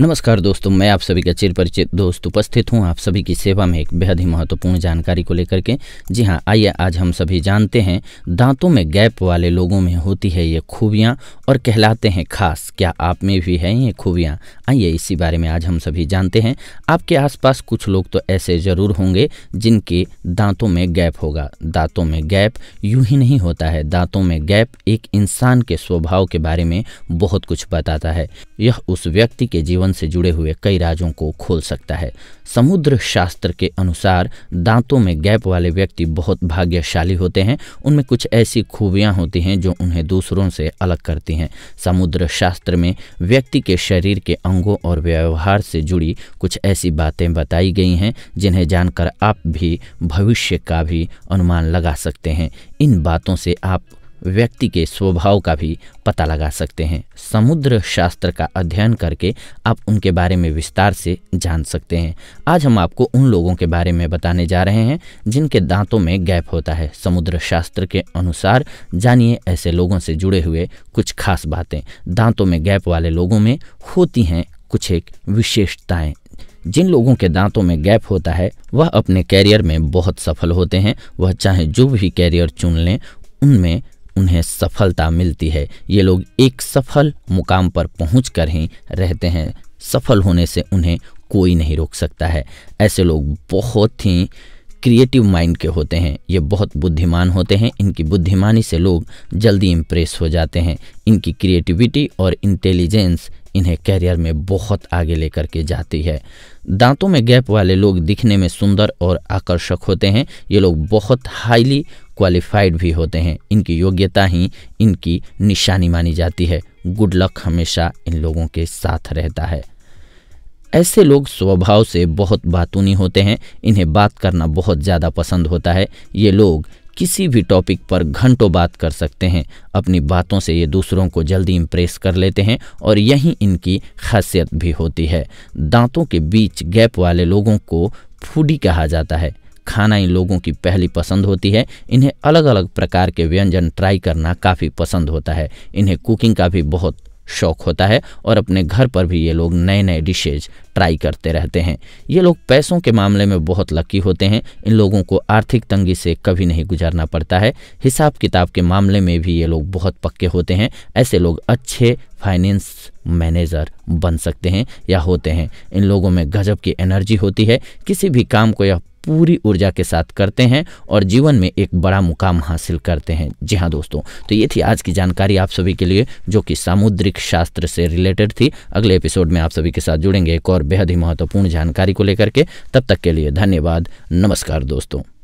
नमस्कार दोस्तों मैं आप सभी का चिर परिचित दोस्त उपस्थित हूँ आप सभी की सेवा में एक बेहद ही महत्वपूर्ण जानकारी को लेकर के जी हाँ आइए आज हम सभी जानते हैं दांतों में गैप वाले लोगों में होती है ये खूबियाँ और कहलाते हैं खास क्या आप में भी हैं ये खूबियां आइए इसी बारे में आज हम सभी जानते हैं आपके आसपास कुछ लोग तो ऐसे ज़रूर होंगे जिनके दांतों में गैप होगा दांतों में गैप यूँ ही नहीं होता है दांतों में गैप एक इंसान के स्वभाव के बारे में बहुत कुछ बताता है यह उस व्यक्ति के जीवन जीवन से जुड़े हुए कई राजों को खोल सकता है समुद्र शास्त्र के अनुसार दांतों में गैप वाले व्यक्ति बहुत भाग्यशाली होते हैं उनमें कुछ ऐसी खूबियां होती हैं जो उन्हें दूसरों से अलग करती हैं समुद्र शास्त्र में व्यक्ति के शरीर के अंगों और व्यवहार से जुड़ी कुछ ऐसी बातें बताई गई हैं जिन्हें जानकर आप भी भविष्य का भी अनुमान लगा सकते हैं इन बातों से आप व्यक्ति के स्वभाव का भी पता लगा सकते हैं समुद्र शास्त्र का अध्ययन करके आप उनके बारे में विस्तार से जान सकते हैं आज हम आपको उन लोगों के बारे में बताने जा रहे हैं जिनके दांतों में गैप होता है समुद्र शास्त्र के अनुसार जानिए ऐसे लोगों से जुड़े हुए कुछ खास बातें दांतों में गैप वाले लोगों में होती हैं कुछ एक विशेषताएँ जिन लोगों के दांतों में गैप होता है वह अपने कैरियर में बहुत सफल होते हैं वह चाहे जो भी कैरियर चुन लें उनमें उन्हें सफलता मिलती है ये लोग एक सफल मुकाम पर पहुँच कर ही रहते हैं सफल होने से उन्हें कोई नहीं रोक सकता है ऐसे लोग बहुत ही क्रिएटिव माइंड के होते हैं ये बहुत बुद्धिमान होते हैं इनकी बुद्धिमानी से लोग जल्दी इम्प्रेस हो जाते हैं इनकी क्रिएटिविटी और इंटेलिजेंस इन्हें कैरियर में बहुत आगे लेकर के जाती है दांतों में गैप वाले लोग दिखने में सुंदर और आकर्षक होते हैं ये लोग बहुत हाईली क्वालिफाइड भी होते हैं इनकी योग्यता ही इनकी निशानी मानी जाती है गुड लक हमेशा इन लोगों के साथ रहता है ऐसे लोग स्वभाव से बहुत बातूनी होते हैं इन्हें बात करना बहुत ज़्यादा पसंद होता है ये लोग किसी भी टॉपिक पर घंटों बात कर सकते हैं अपनी बातों से ये दूसरों को जल्दी इम्प्रेस कर लेते हैं और यही इनकी खासियत भी होती है दांतों के बीच गैप वाले लोगों को फूडी कहा जाता है खाना इन लोगों की पहली पसंद होती है इन्हें अलग अलग प्रकार के व्यंजन ट्राई करना काफ़ी पसंद होता है इन्हें कुकिंग का भी बहुत शौक होता है और अपने घर पर भी ये लोग नए नए डिशेज ट्राई करते रहते हैं ये लोग पैसों के मामले में बहुत लकी होते हैं इन लोगों को आर्थिक तंगी से कभी नहीं गुजरना पड़ता है हिसाब किताब के मामले में भी ये लोग बहुत पक्के होते हैं ऐसे लोग अच्छे फाइनेंस मैनेजर बन सकते हैं या होते हैं इन लोगों में गजब की एनर्जी होती है किसी भी काम को यह पूरी ऊर्जा के साथ करते हैं और जीवन में एक बड़ा मुकाम हासिल करते हैं जी हाँ दोस्तों तो ये थी आज की जानकारी आप सभी के लिए जो कि सामुद्रिक शास्त्र से रिलेटेड थी अगले एपिसोड में आप सभी के साथ जुड़ेंगे एक और बेहद ही महत्वपूर्ण जानकारी को लेकर के तब तक के लिए धन्यवाद नमस्कार दोस्तों